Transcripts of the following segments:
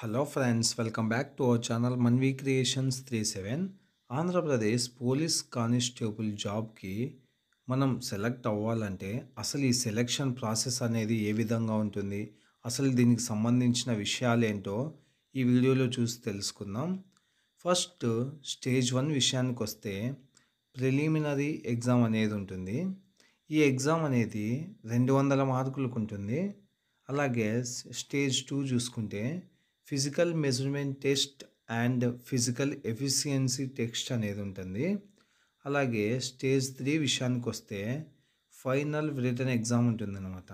hello friends welcome back to our channel మన్వీ creations three seven Andhra Pradesh police constable జాబ్కి మనం select అవ్వాలంటే అసలు ఈ సెలెక్షన్ ప్రాసెస్ అనేది ఏ విధంగా ఉంటుంది అసలు దీనికి సంబంధించిన విషయాలు ఏంటో ఈ వీడియోలో చూసి తెలుసుకుందాం ఫస్ట్ స్టేజ్ వన్ విషయానికి వస్తే ప్రిలిమినరీ ఎగ్జామ్ అనేది ఉంటుంది ఈ ఎగ్జామ్ అనేది రెండు వందల మార్కులకు ఉంటుంది అలాగే స్టేజ్ టూ చూసుకుంటే physical measurement test and physical efficiency test అనేది ఉంటుంది అలాగే స్టేజ్ త్రీ విషయానికి వస్తే ఫైనల్ రిటర్న్ ఎగ్జామ్ అనమాట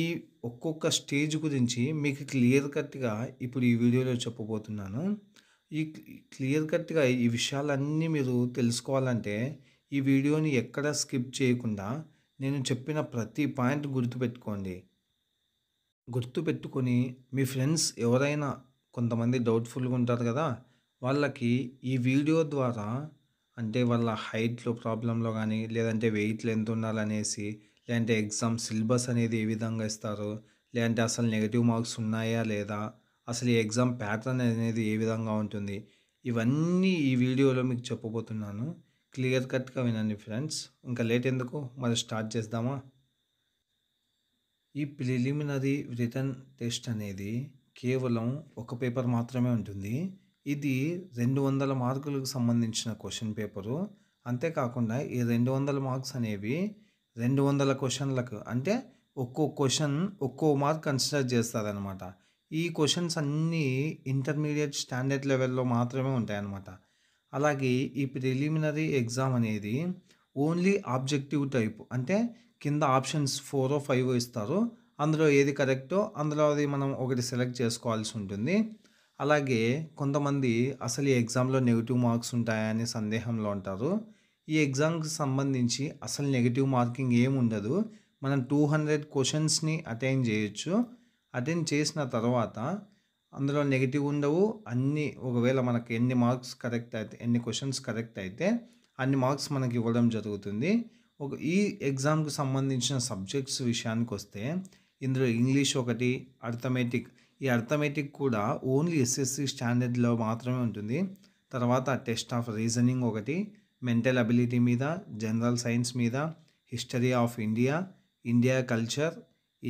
ఈ ఒక్కొక్క స్టేజ్ గురించి మీకు క్లియర్ కట్గా ఇప్పుడు ఈ వీడియోలో చెప్పబోతున్నాను ఈ క్లియర్ కట్గా ఈ విషయాలన్నీ మీరు తెలుసుకోవాలంటే ఈ వీడియోని ఎక్కడ స్కిప్ చేయకుండా నేను చెప్పిన ప్రతి పాయింట్ గుర్తుపెట్టుకోండి గుర్తుపెట్టుకొని మీ ఫ్రెండ్స్ ఎవరైనా కొంతమంది డౌట్ఫుల్గా ఉంటారు కదా వాళ్ళకి ఈ వీడియో ద్వారా అంటే వాళ్ళ హైట్లో ప్రాబ్లంలో కానీ లేదంటే వెయిట్లు ఎంత ఉండాలనేసి లేదంటే ఎగ్జామ్ సిలబస్ అనేది ఏ విధంగా ఇస్తారు లేదంటే అసలు నెగిటివ్ మార్క్స్ ఉన్నాయా లేదా అసలు ఈ ఎగ్జామ్ ప్యాటర్న్ అనేది ఏ విధంగా ఉంటుంది ఇవన్నీ ఈ వీడియోలో మీకు చెప్పబోతున్నాను క్లియర్ కట్గా వినండి ఫ్రెండ్స్ ఇంకా లేట్ ఎందుకు మరి స్టార్ట్ చేద్దామా ఈ ప్రిలిమినరీ రిటర్న్ టెస్ట్ అనేది కేవలం ఒక పేపర్ మాత్రమే ఉంటుంది ఇది రెండు వందల మార్కులకు సంబంధించిన క్వశ్చన్ పేపరు అంతేకాకుండా ఈ రెండు వందల మార్క్స్ అనేవి రెండు వందల క్వశ్చన్లకు అంటే ఒక్కో క్వశ్చన్ ఒక్కో మార్క్ కన్సిడర్ చేస్తారనమాట ఈ క్వశ్చన్స్ అన్నీ ఇంటర్మీడియట్ స్టాండర్డ్ లెవెల్లో మాత్రమే ఉంటాయన్నమాట అలాగే ఈ ప్రిలిమినరీ ఎగ్జామ్ అనేది ఓన్లీ ఆబ్జెక్టివ్ టైప్ అంటే కింద ఆప్షన్స్ ఫోర్ ఫైవ్ ఇస్తారు అందులో ఏది కరెక్టో అందులో అది మనం ఒకటి సెలెక్ట్ చేసుకోవాల్సి ఉంటుంది అలాగే కొంతమంది అసలు ఈ ఎగ్జామ్లో నెగిటివ్ మార్క్స్ ఉంటాయని సందేహంలో ఉంటారు ఈ ఎగ్జామ్కి సంబంధించి అసలు నెగిటివ్ మార్కింగ్ ఏమి ఉండదు మనం టూ హండ్రెడ్ క్వశ్చన్స్ని అటెండ్ చేయొచ్చు అటెండ్ చేసిన తర్వాత అందులో నెగిటివ్ ఉండవు అన్ని ఒకవేళ మనకి ఎన్ని మార్క్స్ కరెక్ట్ అయితే ఎన్ని క్వశ్చన్స్ కరెక్ట్ అయితే అన్ని మార్క్స్ మనకి ఇవ్వడం జరుగుతుంది ఒక ఈ ఎగ్జామ్కి సంబంధించిన సబ్జెక్ట్స్ విషయానికి వస్తే ఇందులో ఇంగ్లీష్ ఒకటి అర్థమెటిక్ ఈ అర్థమెటిక్ కూడా ఓన్లీ ఎస్ఎస్సి స్టాండర్డ్లో మాత్రమే ఉంటుంది తర్వాత టెస్ట్ ఆఫ్ రీజనింగ్ ఒకటి మెంటల్ అబిలిటీ మీద జనరల్ సైన్స్ మీద history of India India culture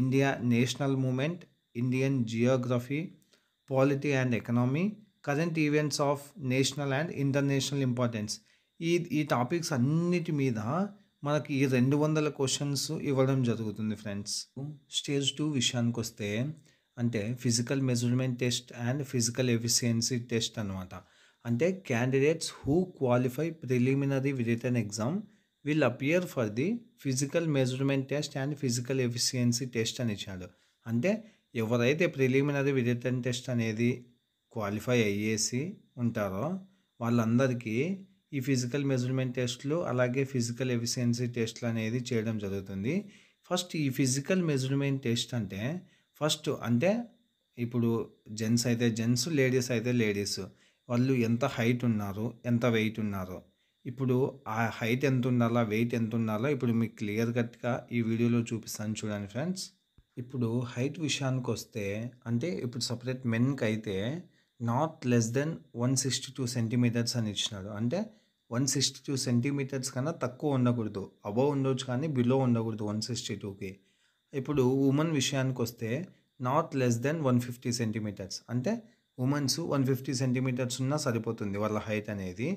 India national movement Indian geography polity and economy current events of national and international importance ఈ ఈ టాపిక్స్ అన్నిటి మీద మనకి ఈ రెండు వందల క్వశ్చన్స్ ఇవ్వడం జరుగుతుంది ఫ్రెండ్స్ స్టేజ్ టూ విషయానికి వస్తే అంటే physical measurement test and physical efficiency test అనమాట అంటే candidates who qualify preliminary written exam will appear for the physical measurement test and physical efficiency test అని ఇచ్చాడు అంటే ఎవరైతే ప్రిలిమినరీ రిటర్న్ టెస్ట్ అనేది క్వాలిఫై అయ్యేసి ఉంటారో వాళ్ళందరికీ ఈ ఫిజికల్ మెజర్మెంట్ టెస్ట్లు అలాగే ఫిజికల్ ఎఫిషియన్సీ టెస్ట్లు అనేది చేయడం జరుగుతుంది ఫస్ట్ ఈ ఫిజికల్ మెజర్మెంట్ టెస్ట్ అంటే ఫస్ట్ అంటే ఇప్పుడు జెంట్స్ అయితే జెంట్స్ లేడీస్ అయితే లేడీస్ వాళ్ళు ఎంత హైట్ ఉన్నారు ఎంత వెయిట్ ఉన్నారు ఇప్పుడు ఆ హైట్ ఎంత ఉండాలా వెయిట్ ఎంత ఉండాలా ఇప్పుడు మీకు క్లియర్ కట్గా ఈ వీడియోలో చూపిస్తాను చూడండి ఫ్రెండ్స్ ఇప్పుడు హైట్ విషయానికి వస్తే అంటే ఇప్పుడు సపరేట్ మెన్కి అయితే not less than one sixty two centimetres అని ఇచ్చినాడు అంటే వన్ సిక్స్టీ టూ సెంటీమీటర్స్ కన్నా తక్కువ ఉండకూడదు అబవ్ ఉండొచ్చు కానీ బిలో ఉండకూడదు వన్ సిక్స్టీ టూకి ఇప్పుడు ఉమెన్ విషయానికి వస్తే not less than one fifty centimetres అంటే ఉమెన్స్ వన్ ఫిఫ్టీ సెంటీమీటర్స్ ఉన్నా సరిపోతుంది వాళ్ళ హైట్ అనేది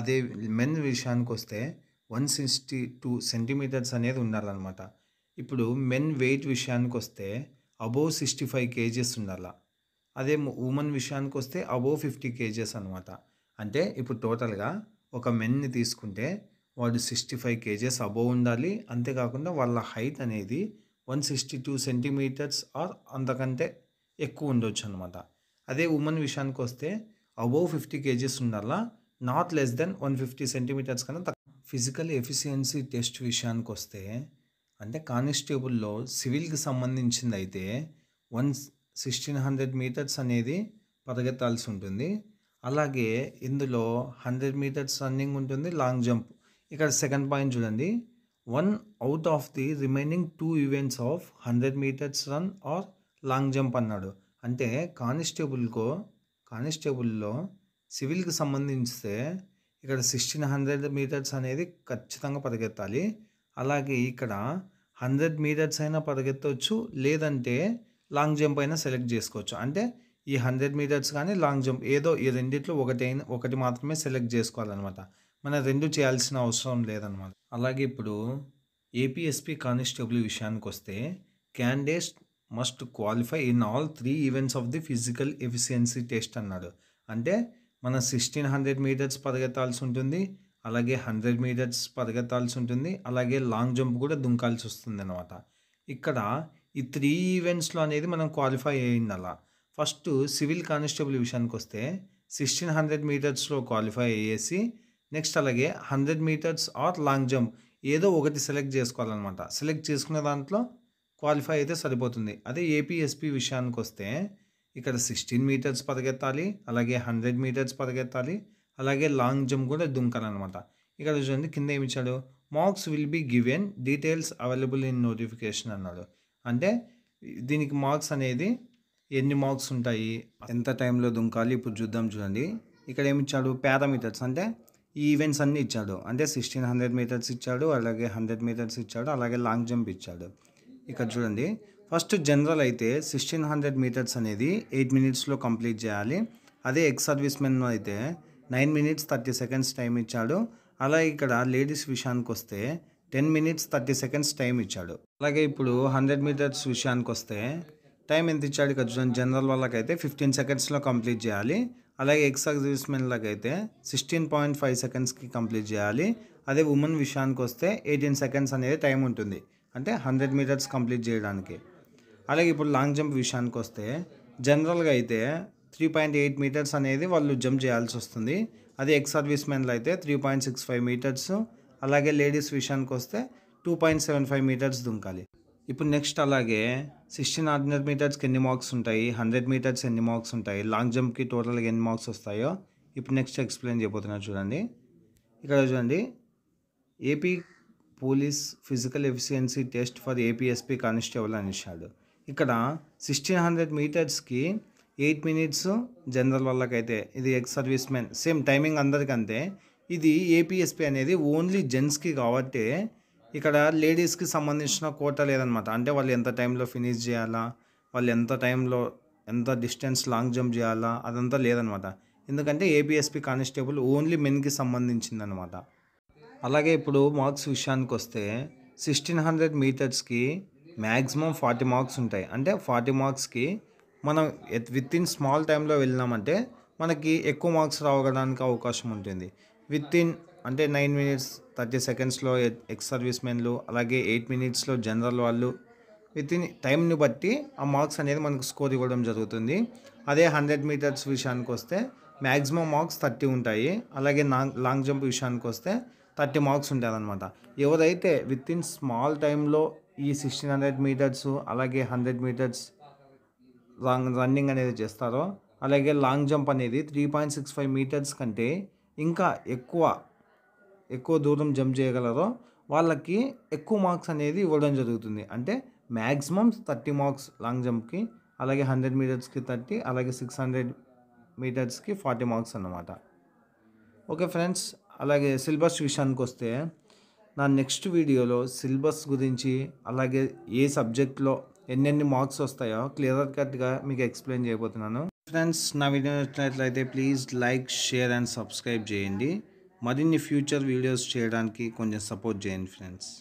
అదే మెన్ విషయానికి వస్తే వన్ సిక్స్టీ టూ సెంటీమీటర్స్ అనేది ఉండాలన్నమాట ఇప్పుడు మెన్ వెయిట్ విషయానికి వస్తే అబోవ్ సిక్స్టీ ఫైవ్ కేజెస్ ఉండాల అదే ఉమెన్ విషయానికి వస్తే అబోవ్ ఫిఫ్టీ కేజెస్ అనమాట అంటే ఇప్పుడు టోటల్గా ఒక మెన్ని తీసుకుంటే వాడు సిక్స్టీ ఫైవ్ కేజెస్ అబోవ్ ఉండాలి అంతేకాకుండా వాళ్ళ హైట్ అనేది one sixty two centimetres or అంతకంటే ఎక్కువ ఉండొచ్చు అనమాట అదే ఉమెన్ విషయానికి వస్తే అబోవ్ ఫిఫ్టీ కేజెస్ ఉండాలా not less than one fifty centimetres కన్నా ఫిజికల్ ఎఫిషియన్సీ టెస్ట్ విషయానికి వస్తే అంటే కానిస్టేబుల్లో సివిల్కి సంబంధించింది అయితే వన్ సిక్స్టీన్ హండ్రెడ్ మీటర్స్ అనేది పరిగెత్తాల్సి ఉంటుంది అలాగే ఇందులో హండ్రెడ్ మీటర్స్ రన్నింగ్ ఉంటుంది లాంగ్ జంప్ ఇక్కడ సెకండ్ పాయింట్ చూడండి one out of the remaining two events of hundred metres run or long jump అన్నాడు అంటే కానిస్టేబుల్కో కానిస్టేబుల్లో సివిల్కి సంబంధించితే ఇక్కడ సిక్స్టీన్ హండ్రెడ్ మీటర్స్ అనేది ఖచ్చితంగా పరిగెత్తాలి అలాగే ఇక్కడ హండ్రెడ్ మీటర్స్ అయినా పరిగెత్తవచ్చు లేదంటే లాంగ్ జంప్ అయినా సెలెక్ట్ చేసుకోవచ్చు అంటే ఈ హండ్రెడ్ మీటర్స్ కానీ లాంగ్ జంప్ ఏదో ఈ రెండిట్లో ఒకటి ఒకటి మాత్రమే సెలెక్ట్ చేసుకోవాలన్నమాట మనం రెండు చేయాల్సిన అవసరం లేదనమాట అలాగే ఇప్పుడు ఏపీఎస్పీ కానిస్టేబుల్ విషయానికి వస్తే candidate must qualify in all three events of the physical efficiency test అన్నాడు అంటే మనం సిక్స్టీన్ హండ్రెడ్ మీటర్స్ పరిగెత్తాల్సి ఉంటుంది అలాగే హండ్రెడ్ మీటర్స్ పరిగెత్తాల్సి ఉంటుంది అలాగే లాంగ్ జంప్ కూడా దుంకాల్సి వస్తుంది అనమాట ఇక్కడ ఈ త్రీ ఈవెంట్స్లో అనేది మనం క్వాలిఫై అయ్యింది అలా ఫస్ట్ సివిల్ కానిస్టేబుల్ విషయానికి వస్తే సిక్స్టీన్ హండ్రెడ్ మీటర్స్లో క్వాలిఫై అయ్యేసి నెక్స్ట్ అలాగే hundred metres or long jump ఏదో ఒకటి సెలెక్ట్ చేసుకోవాలన్నమాట సెలెక్ట్ చేసుకున్న దాంట్లో క్వాలిఫై అయితే సరిపోతుంది అదే ఏపీఎస్పి విషయానికి వస్తే ఇక్కడ సిక్స్టీన్ మీటర్స్ పరిగెత్తాలి అలాగే హండ్రెడ్ మీటర్స్ పరిగెత్తాలి అలాగే లాంగ్ జంప్ కూడా దుంకాలన్నమాట ఇక్కడ చూడండి కింద ఏమి ఇచ్చాడు marks will be given details available in notification అన్నాడు అంటే దీనికి మార్క్స్ అనేది ఎన్ని మార్క్స్ ఉంటాయి ఎంత టైంలో దుంకాలి ఇప్పుడు చూద్దాం చూడండి ఇక్కడ ఏమి ఇచ్చాడు పారామీటర్స్ అంటే ఈ ఈవెంట్స్ అన్నీ ఇచ్చాడు అంటే సిక్స్టీన్ హండ్రెడ్ మీటర్స్ ఇచ్చాడు అలాగే హండ్రెడ్ మీటర్స్ ఇచ్చాడు అలాగే లాంగ్ జంప్ ఇచ్చాడు ఇక్కడ చూడండి ఫస్ట్ జనరల్ అయితే సిక్స్టీన్ హండ్రెడ్ మీటర్స్ అనేది ఎయిట్ మినిట్స్లో కంప్లీట్ చేయాలి అదే ఎక్స్ సర్వీస్ మెన్ అయితే nine minutes thirty seconds time ఇచ్చాడు అలాగే ఇక్కడ లేడీస్ విషయానికి వస్తే ten minutes thirty seconds time ఇచ్చాడు అలాగే ఇప్పుడు హండ్రెడ్ మీటర్స్ విషయానికి వస్తే టైం ఎంత ఇచ్చాడు ఇక్కడ చూడండి జనరల్ వాళ్ళకైతే ఫిఫ్టీన్ సెకండ్స్లో కంప్లీట్ చేయాలి అలాగే ఎక్స్ సర్వీస్మెన్లకు అయితే సిక్స్టీన్ పాయింట్ ఫైవ్ సెకండ్స్కి కంప్లీట్ చేయాలి అదే ఉమెన్ విషయానికి వస్తే ఎయిటీన్ సెకండ్స్ అనేది టైం ఉంటుంది అంటే హండ్రెడ్ మీటర్స్ కంప్లీట్ చేయడానికి అలాగే ఇప్పుడు లాంగ్ జంప్ విషయానికి వస్తే జనరల్గా అయితే త్రీ పాయింట్ ఎయిట్ మీటర్స్ అనేది వాళ్ళు జంప్ చేయాల్సి వస్తుంది అదే ఎక్స్ సర్వీస్మెన్లు అయితే three point six five metres అలాగే లేడీస్ విషయానికి వస్తే two point seven five metres దుంకాలి ఇప్పుడు నెక్స్ట్ అలాగే సిక్స్టీన్ హండ్రెడ్ మీటర్స్కి ఎన్ని మార్క్స్ ఉంటాయి హండ్రెడ్ మీటర్స్ ఎన్ని మార్క్స్ ఉంటాయి లాంగ్ జంప్కి టోటల్గా ఎన్ని మార్క్స్ వస్తాయో ఇప్పుడు నెక్స్ట్ ఎక్స్ప్లెయిన్ చేయబోతున్నాను చూడండి ఇక్కడ చూడండి AP police physical efficiency test for APSP constable అని ఇచ్చాడు ఇక్కడ సిక్స్టీన్ హండ్రెడ్ మీటర్స్కి ఎయిట్ మినిట్స్ జనరల్ వాళ్ళకైతే ఇది ex service men same timing అందరికంతే ఇది ఏపీఎస్పీ అనేది ఓన్లీ జెంట్స్కి కాబట్టి ఇక్కడ లేడీస్కి సంబంధించిన కోట లేదనమాట అంటే వాళ్ళు ఎంత టైంలో ఫినిష్ చేయాలా వాళ్ళు ఎంత టైంలో ఎంత డిస్టెన్స్ లాంగ్ జంప్ చేయాలా అదంతా లేదనమాట ఎందుకంటే ఏపీఎస్పి కానిస్టేబుల్ ఓన్లీ మెన్కి సంబంధించింది అనమాట అలాగే ఇప్పుడు మార్క్స్ విషయానికి వస్తే సిక్స్టీన్ హండ్రెడ్ మీటర్స్కి మ్యాక్సిమం ఫార్టీ మార్క్స్ ఉంటాయి అంటే ఫార్టీ మార్క్స్కి మనం విత్ ఇన్ స్మాల్ టైంలో వెళ్ళినామంటే మనకి ఎక్కువ మార్క్స్ రావడానికి అవకాశం ఉంటుంది విత్ ఇన్ అంటే నైన్ మినిట్స్ థర్టీ సెకండ్స్లో ఎక్స్ సర్వీస్ మెన్లు అలాగే ఎయిట్ మినిట్స్లో జనరల్ వాళ్ళు విత్ ఇన్ టైంని బట్టి ఆ మార్క్స్ అనేది మనకు స్కోర్ ఇవ్వడం జరుగుతుంది అదే హండ్రెడ్ మీటర్స్ విషయానికి వస్తే మ్యాక్సిమం మార్క్స్ థర్టీ ఉంటాయి అలాగే లాంగ్ జంప్ విషయానికి వస్తే థర్టీ మార్క్స్ ఉంటారనమాట ఎవరైతే విత్ ఇన్ స్మాల్ టైంలో ఈ సిక్స్టీన్ హండ్రెడ్ మీటర్స్ అలాగే హండ్రెడ్ మీటర్స్ లాంగ్ రన్నింగ్ అనేది చేస్తారో అలాగే లాంగ్ జంప్ అనేది three point six five metres కంటే ఇంకా ఎక్కువ ఎక్కువ దూరం జంప్ చేయగలరో వాళ్ళకి ఎక్కువ మార్క్స్ అనేది ఇవ్వడం జరుగుతుంది అంటే మ్యాక్సిమమ్ థర్టీ మార్క్స్ లాంగ్ జంప్కి అలాగే హండ్రెడ్ మీటర్స్కి థర్టీ అలాగే సిక్స్ హండ్రెడ్ మీటర్స్కి ఫార్టీ మార్క్స్ అన్నమాట ఓకే ఫ్రెండ్స్ అలాగే సిలబస్ విషయానికి వస్తే నా నెక్స్ట్ వీడియోలో సిలబస్ గురించి అలాగే ఏ సబ్జెక్ట్లో ఎన్నెన్ని మార్క్స్ వస్తాయో క్లియర్ కట్గా మీకు ఎక్స్ప్లెయిన్ చేయబోతున్నాను ఫ్రెండ్స్ నా వీడియో నచ్చినట్లయితే please like share and subscribe చేయండి మరిన్ని ఫ్యూచర్ వీడియోస్ చేయడానికి కొంచెం సపోర్ట్ చేయండి ఫ్రెండ్స్